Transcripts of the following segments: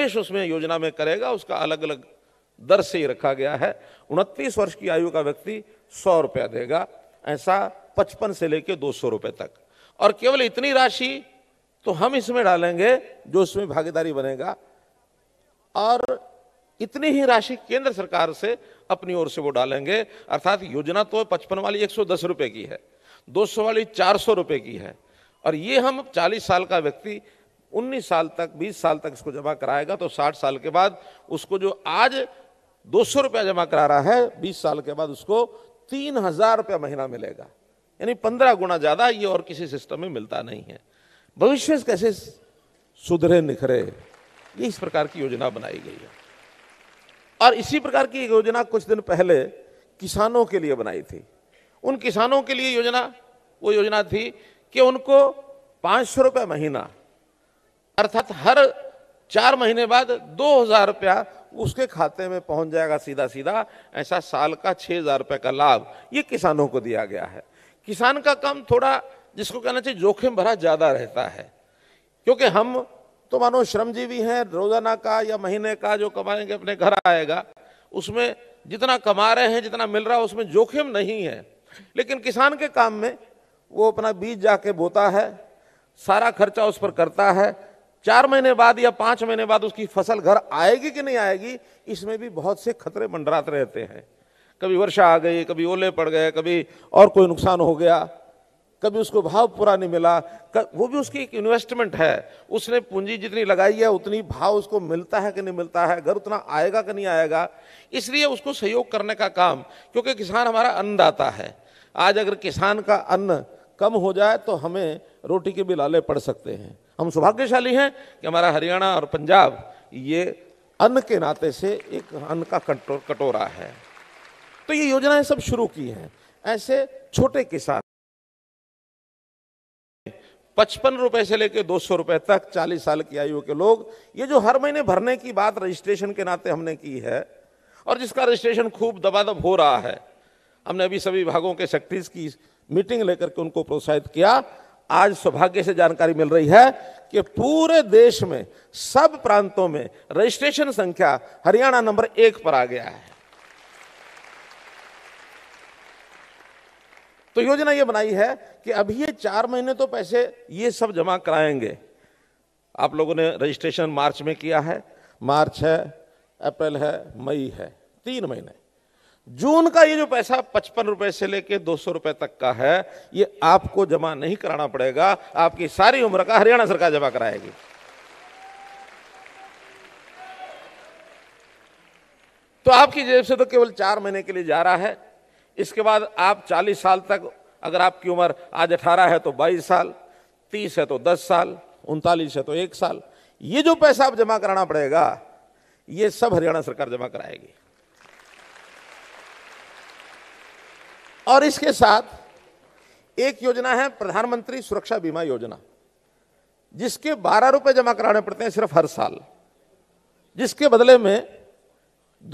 निवेश उसमें योजना में करेगा उसका अलग अलग दर से ही रखा गया है उनतीस वर्ष की आयु का व्यक्ति सौ रुपया देगा ऐसा पचपन से लेकर दो सौ रुपये तक और केवल इतनी राशि तो हम इसमें डालेंगे जो उसमें भागीदारी बनेगा और इतनी ही राशि केंद्र सरकार से अपनी ओर से वो डालेंगे अर्थात योजना तो पचपन वाली एक सौ दस की है दो सौ वाली चार सौ की है और ये हम चालीस साल का व्यक्ति 19 साल तक 20 साल तक इसको जमा कराएगा तो 60 साल के बाद उसको जो आज दो सौ रुपया जमा करा रहा है 20 साल के बाद उसको तीन हजार रुपया महीना मिलेगा यानी पंद्रह गुना ज़्यादा ये और किसी सिस्टम में मिलता नहीं है भविष्य कैसे सुधरे निखरे ये इस प्रकार की योजना बनाई गई है और इसी प्रकार की योजना कुछ दिन पहले किसानों के लिए बनाई थी उन किसानों के लिए योजना वो योजना थी कि उनको पांच सौ रुपये महीना अर्थात हर चार महीने बाद दो हजार रुपया उसके खाते में पहुंच जाएगा सीधा सीधा ऐसा साल का छह हजार रुपये का लाभ ये किसानों को दिया गया है किसान का काम थोड़ा जिसको कहना चाहिए जोखिम भरा ज़्यादा रहता है क्योंकि हम तो मानो श्रमजीवी हैं रोजाना का या महीने का जो कमाएंगे अपने घर आएगा उसमें जितना कमा रहे हैं जितना मिल रहा है उसमें जोखिम नहीं है लेकिन किसान के काम में वो अपना बीज जाके बोता है सारा खर्चा उस पर करता है चार महीने बाद या पाँच महीने बाद उसकी फसल घर आएगी कि नहीं आएगी इसमें भी बहुत से खतरे मंडरात रहते हैं कभी वर्षा आ गई कभी ओले पड़ गए कभी और कोई नुकसान हो गया कभी उसको भाव पूरा नहीं मिला वो भी उसकी एक इन्वेस्टमेंट है उसने पूंजी जितनी लगाई है उतनी भाव उसको मिलता है कि नहीं मिलता है घर उतना आएगा कि नहीं आएगा इसलिए उसको सहयोग करने का काम क्योंकि किसान हमारा अन्नदाता है आज अगर किसान का अन्न कम हो जाए तो हमें रोटी के लाले पड़ सकते हैं हम सौभाग्यशाली हैं कि हमारा हरियाणा और पंजाब ये अन्न के नाते से एक अन्न का कटोरा है तो ये योजनाएं सब शुरू की हैं ऐसे छोटे किसान पचपन रुपए से लेकर दो सौ रुपए तक चालीस साल की आयु के लोग ये जो हर महीने भरने की बात रजिस्ट्रेशन के नाते हमने की है और जिसका रजिस्ट्रेशन खूब दबादब हो रहा है हमने अभी सभी विभागों के सेक्रेटरीज की मीटिंग लेकर के उनको प्रोत्साहित किया आज सौभाग्य से जानकारी मिल रही है कि पूरे देश में सब प्रांतों में रजिस्ट्रेशन संख्या हरियाणा नंबर एक पर आ गया है तो योजना यह बनाई है कि अभी ये चार महीने तो पैसे ये सब जमा कराएंगे आप लोगों ने रजिस्ट्रेशन मार्च में किया है मार्च है अप्रैल है मई है तीन महीने जून का ये जो पैसा पचपन रुपए से लेके दो सौ रुपए तक का है ये आपको जमा नहीं कराना पड़ेगा आपकी सारी उम्र का हरियाणा सरकार जमा कराएगी तो आपकी जेब से तो केवल चार महीने के लिए जा रहा है इसके बाद आप 40 साल तक अगर आपकी उम्र आज 18 है तो 22 साल 30 है तो 10 साल उनतालीस है तो एक साल ये जो पैसा आप जमा कराना पड़ेगा ये सब हरियाणा सरकार जमा कराएगी और इसके साथ एक योजना है प्रधानमंत्री सुरक्षा बीमा योजना जिसके बारह रुपए जमा कराने पड़ते हैं सिर्फ हर साल जिसके बदले में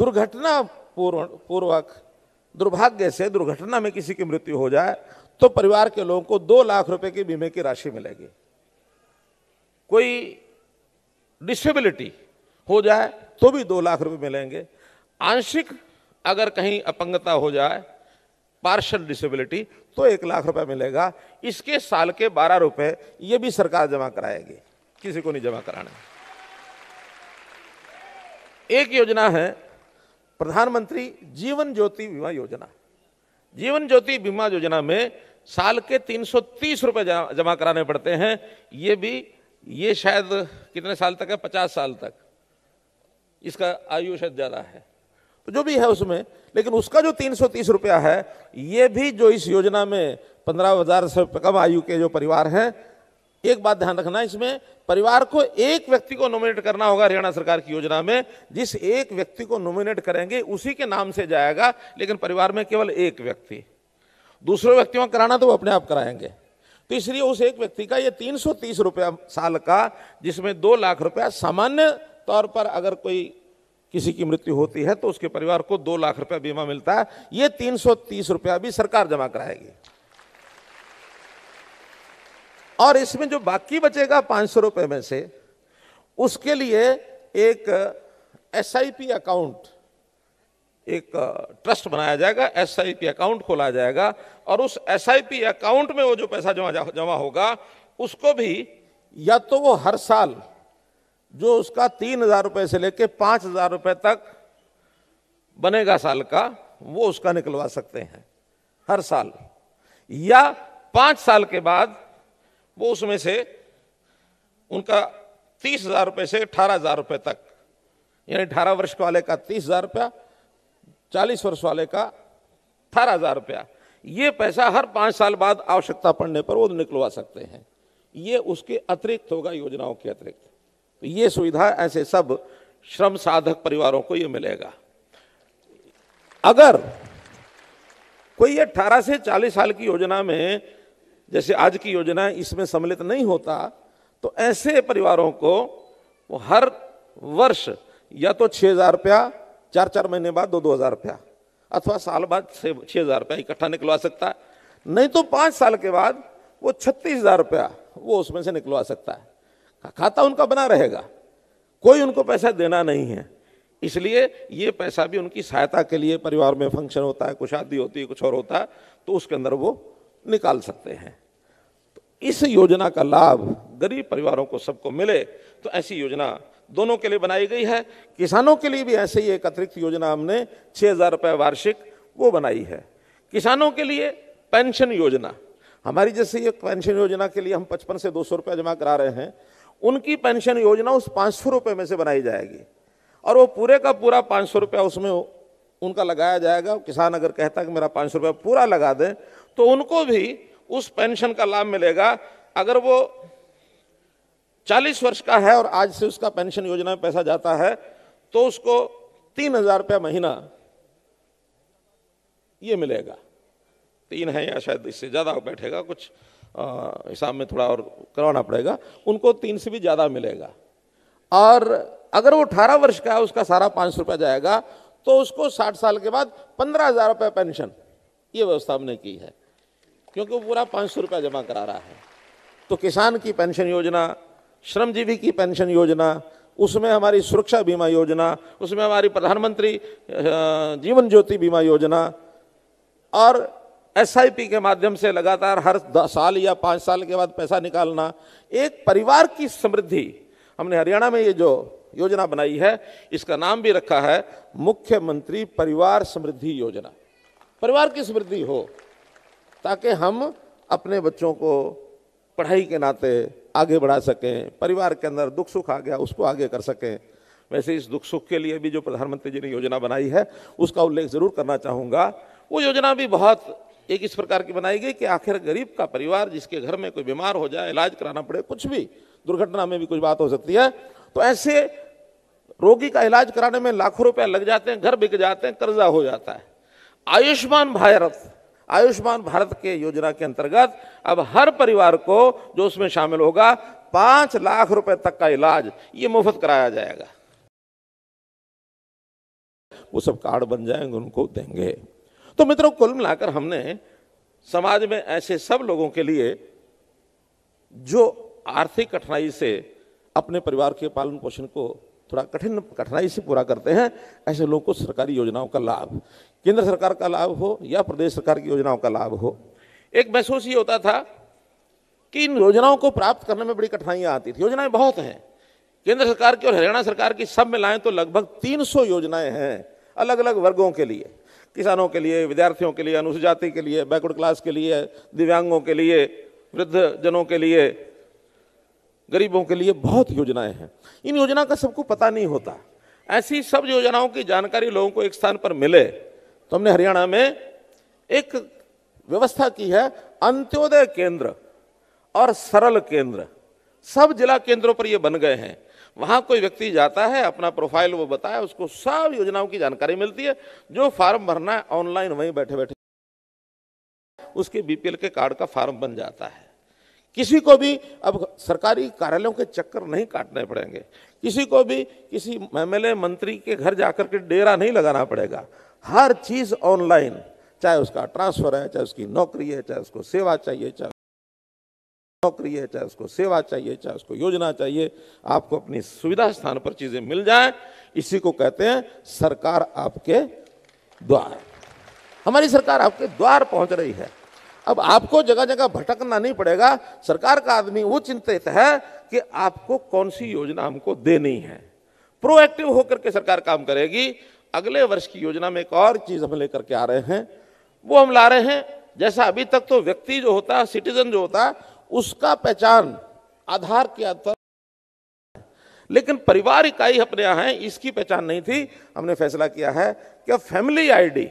दुर्घटना पूर्वक दुर्भाग्य से दुर्घटना में किसी की मृत्यु हो जाए तो परिवार के लोगों को दो लाख रुपए की बीमे की राशि मिलेगी कोई डिसेबिलिटी हो जाए तो भी दो लाख रुपए मिलेंगे आंशिक अगर कहीं अपंगता हो जाए पार्शल डिसेबिलिटी तो एक लाख रुपए मिलेगा इसके साल के बारह रुपए ये भी सरकार जमा कराएगी किसी को नहीं जमा कराना एक योजना है प्रधानमंत्री जीवन ज्योति बीमा योजना जीवन ज्योति बीमा योजना में साल के 330 रुपए जमा कराने पड़ते हैं ये भी ये शायद कितने साल तक है 50 साल तक इसका आयु शायद ज़्यादा है तो जो भी है उसमें लेकिन उसका जो तीन सौ तीस रुपया है ये भी जो इस योजना में पंद्रह हजार से कम आयु के जो परिवार हैं एक बात ध्यान रखना इसमें परिवार को एक व्यक्ति को नॉमिनेट करना होगा हरियाणा सरकार की योजना में जिस एक व्यक्ति को नॉमिनेट करेंगे उसी के नाम से जाएगा लेकिन परिवार में केवल एक व्यक्ति दूसरे व्यक्तियों कराना तो वो अपने आप कराएंगे तो इसलिए उस एक व्यक्ति का ये तीन सौ तीस रुपया साल का जिसमें दो लाख रुपया सामान्य तौर पर अगर कोई किसी की मृत्यु होती है तो उसके परिवार को दो लाख रुपया बीमा मिलता है ये तीन सौ तीस रुपया भी सरकार जमा कराएगी और इसमें जो बाकी बचेगा पांच सौ रुपये में से उसके लिए एक एस आई पी अकाउंट एक ट्रस्ट बनाया जाएगा एस आई पी अकाउंट खोला जाएगा और उस एस आई पी अकाउंट में वो जो पैसा जमा जमा होगा उसको भी या तो वो हर साल जो उसका तीन हजार रुपए से लेकर पांच हजार रुपये तक बनेगा साल का वो उसका निकलवा सकते हैं हर साल या पांच साल के बाद वो उसमें से उनका तीस हजार रुपए से अठारह हजार रुपए तक यानी अठारह वर्ष वाले का तीस हजार रुपया चालीस वर्ष वाले का अठारह हजार रुपया ये पैसा हर पांच साल बाद आवश्यकता पड़ने पर वो निकलवा सकते हैं ये उसके अतिरिक्त होगा योजनाओं के अतिरिक्त तो ये सुविधा ऐसे सब श्रम साधक परिवारों को ये मिलेगा अगर कोई अट्ठारह से चालीस साल की योजना में जैसे आज की योजना इसमें सम्मिलित नहीं होता तो ऐसे परिवारों को वो हर वर्ष या तो छः हज़ार रुपया चार चार महीने बाद दो दो हज़ार रुपया अथवा साल बाद छः हज़ार रुपया इकट्ठा निकलवा सकता है नहीं तो पाँच साल के बाद वो छत्तीस हज़ार रुपया वो उसमें से निकलवा सकता है खाता उनका बना रहेगा कोई उनको पैसा देना नहीं है इसलिए ये पैसा भी उनकी सहायता के लिए परिवार में फंक्शन होता है कुछ शादी होती है कुछ और होता है तो उसके अंदर वो निकाल सकते हैं तो इस योजना का लाभ गरीब परिवारों को सबको मिले तो ऐसी योजना दोनों के लिए बनाई गई है किसानों के लिए भी ऐसे ही एक अतिरिक्त योजना हमने छः हज़ार रुपये वार्षिक वो बनाई है किसानों के लिए पेंशन योजना हमारी जैसे ये पेंशन योजना के लिए हम पचपन से दो सौ रुपया जमा करा रहे हैं उनकी पेंशन योजना उस पाँच सौ रुपये में से बनाई जाएगी और वो पूरे का पूरा पाँच सौ रुपया उसमें उनका लगाया जाएगा किसान अगर कहता है कि मेरा पाँच सौ रुपया पूरा लगा दें तो उनको भी उस पेंशन का लाभ मिलेगा अगर वो चालीस वर्ष का है और आज से उसका पेंशन योजना में पैसा जाता है तो उसको तीन हजार रुपया महीना ये मिलेगा तीन है या शायद इससे ज़्यादा बैठेगा कुछ हिसाब में थोड़ा और करवाना पड़ेगा उनको तीन से भी ज़्यादा मिलेगा और अगर वो अठारह वर्ष का है उसका सारा पाँच सौ रुपया जाएगा तो उसको साठ साल के बाद पंद्रह हज़ार रुपये पेंशन ये व्यवस्था हमने की है क्योंकि वो पूरा पाँच सौ रुपया जमा करा रहा है तो किसान की पेंशन योजना श्रमजीवी की पेंशन योजना उसमें हमारी सुरक्षा बीमा योजना उसमें हमारी प्रधानमंत्री जीवन ज्योति बीमा योजना और एसआईपी के माध्यम से लगातार हर साल या पाँच साल के बाद पैसा निकालना एक परिवार की समृद्धि हमने हरियाणा में ये जो योजना बनाई है इसका नाम भी रखा है मुख्यमंत्री परिवार समृद्धि योजना परिवार की समृद्धि हो ताकि हम अपने बच्चों को पढ़ाई के नाते आगे बढ़ा सकें परिवार के अंदर दुख सुख आ गया उसको आगे कर सकें वैसे इस दुख सुख के लिए भी जो प्रधानमंत्री जी ने योजना बनाई है उसका उल्लेख ज़रूर करना चाहूँगा वो योजना भी बहुत एक इस प्रकार की बनाई गई कि आखिर गरीब का परिवार जिसके घर में कोई बीमार हो जाए इलाज कराना पड़े कुछ भी दुर्घटना में भी कुछ बात हो सकती है तो ऐसे रोगी का इलाज कराने में लाखों रुपए लग जाते हैं घर बिक जाते हैं कर्जा हो जाता है आयुष्मान भारत आयुष्मान भारत के योजना के अंतर्गत अब हर परिवार को जो उसमें शामिल होगा पांच लाख रुपए तक का इलाज ये मुफ्त कराया जाएगा वो सब कार्ड बन जाएंगे उनको देंगे तो मित्रों कुल मिलाकर हमने समाज में ऐसे सब लोगों के लिए जो आर्थिक कठिनाई से अपने परिवार के पालन पोषण को थोड़ा कठिन कठिनाई से पूरा करते हैं ऐसे लोगों को सरकारी योजनाओं का लाभ केंद्र सरकार का लाभ हो या प्रदेश सरकार की योजनाओं का लाभ हो एक महसूस ये होता था कि इन योजनाओं को प्राप्त करने में बड़ी कठिनाइयाँ आती थी योजनाएं बहुत हैं केंद्र सरकार की और हरियाणा सरकार की सब मिलाएं तो लगभग 300 योजनाएं हैं अलग अलग वर्गों के लिए किसानों के लिए विद्यार्थियों के लिए अनुसूचित जाति के लिए बैकवर्ड क्लास के लिए दिव्यांगों के लिए वृद्ध जनों के लिए गरीबों के लिए बहुत योजनाएं हैं इन योजना का सबको पता नहीं होता ऐसी सब योजनाओं की जानकारी लोगों को एक स्थान पर मिले तो हमने हरियाणा में एक व्यवस्था की है अंत्योदय केंद्र और सरल केंद्र सब जिला केंद्रों पर ये बन गए हैं वहाँ कोई व्यक्ति जाता है अपना प्रोफाइल वो बताया उसको सब योजनाओं की जानकारी मिलती है जो फार्म भरना है ऑनलाइन वहीं बैठे बैठे उसके बीपीएल के कार्ड का फार्म बन जाता है किसी को भी अब सरकारी कार्यालयों के चक्कर नहीं काटने पड़ेंगे किसी को भी किसी एमएलए मंत्री के घर जाकर के डेरा नहीं लगाना पड़ेगा हर चीज़ ऑनलाइन चाहे उसका ट्रांसफ़र है चाहे उसकी नौकरी है चाहे उसको सेवा चाहिए चाहे नौकरी है चाहे उसको सेवा चाहिए चाहे उसको योजना चाहिए आपको अपनी सुविधा स्थान पर चीजें मिल जाए इसी को कहते हैं सरकार आपके द्वार हमारी सरकार आपके द्वार पहुंच रही है अब आपको जगह जगह भटकना नहीं पड़ेगा सरकार का आदमी वो चिंतित है कि आपको कौन सी योजना हमको देनी है प्रोएक्टिव होकर के सरकार काम करेगी अगले वर्ष की योजना में एक और चीज हम लेकर के आ रहे हैं वो हम ला रहे हैं जैसा अभी तक तो व्यक्ति जो होता है सिटीजन जो होता है उसका पहचान आधार के आधार लेकिन परिवार इकाई अपने यहां है इसकी पहचान नहीं थी हमने फैसला किया है कि फैमिली आईडी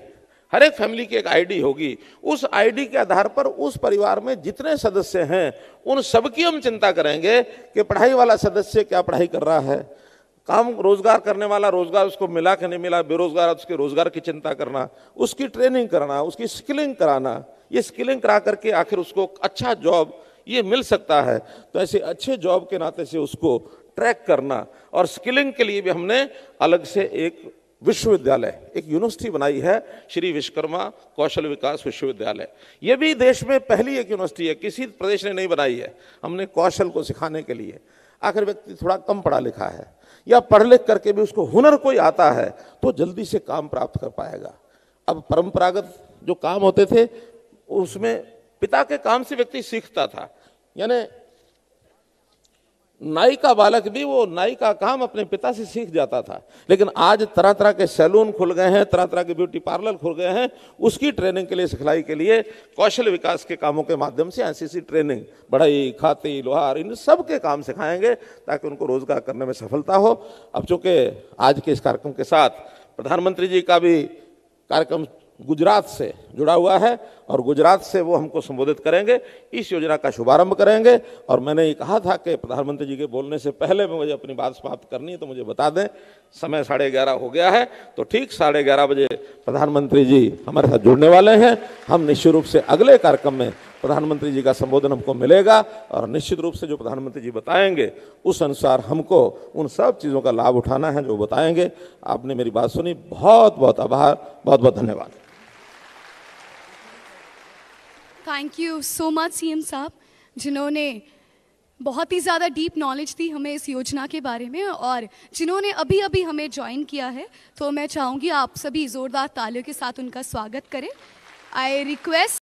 हर एक फैमिली की एक आईडी होगी उस आईडी के आधार पर उस परिवार में जितने सदस्य हैं उन सबकी हम चिंता करेंगे कि पढ़ाई वाला सदस्य क्या पढ़ाई कर रहा है काम रोजगार करने वाला रोजगार उसको मिला कि नहीं मिला बेरोजगार उसके रोजगार की चिंता करना उसकी ट्रेनिंग करना उसकी स्किलिंग कराना ये स्किलिंग करा करके आखिर उसको अच्छा जॉब ये मिल सकता है तो ऐसे अच्छे जॉब के नाते से उसको ट्रैक करना और स्किलिंग के लिए भी हमने अलग से एक विश्वविद्यालय एक यूनिवर्सिटी बनाई है श्री विश्वकर्मा कौशल विकास विश्वविद्यालय ये भी देश में पहली एक यूनिवर्सिटी है किसी प्रदेश ने नहीं बनाई है हमने कौशल को सिखाने के लिए आखिर व्यक्ति थोड़ा कम पढ़ा लिखा है या पढ़ लिख करके भी उसको हुनर कोई आता है तो जल्दी से काम प्राप्त कर पाएगा अब परंपरागत जो काम होते थे उसमें पिता के काम से व्यक्ति सीखता था यानी नाई का बालक भी वो नाई का काम अपने पिता से सीख जाता था लेकिन आज तरह तरह के सैलून खुल गए हैं तरह तरह के ब्यूटी पार्लर खुल गए हैं उसकी ट्रेनिंग के लिए सिखलाई के लिए कौशल विकास के कामों के माध्यम से एनसीसी ट्रेनिंग बढ़ई खाती लोहार इन सब के काम सिखाएंगे ताकि उनको रोजगार करने में सफलता हो अब चूंकि आज के इस कार्यक्रम के साथ प्रधानमंत्री जी का भी कार्यक्रम गुजरात से जुड़ा हुआ है और गुजरात से वो हमको संबोधित करेंगे इस योजना का शुभारंभ करेंगे और मैंने ये कहा था कि प्रधानमंत्री जी के बोलने से पहले मुझे अपनी बात समाप्त करनी है तो मुझे बता दें समय साढ़े ग्यारह हो गया है तो ठीक साढ़े ग्यारह बजे प्रधानमंत्री जी हमारे साथ जुड़ने वाले हैं हम निश्चित रूप से अगले कार्यक्रम में प्रधानमंत्री जी का संबोधन हमको मिलेगा और निश्चित रूप से जो प्रधानमंत्री जी बताएंगे उस अनुसार हमको उन सब चीज़ों का लाभ उठाना है जो बताएंगे आपने मेरी बात सुनी बहुत बहुत आभार बहुत बहुत धन्यवाद thank you so much C M साहब जिन्होंने बहुत ही ज़्यादा डीप नॉलेज दी हमें इस योजना के बारे में और जिन्होंने अभी अभी हमें ज्वाइन किया है तो मैं चाहूँगी आप सभी ज़ोरदार तालियों के साथ उनका स्वागत करें आई रिक्वेस्ट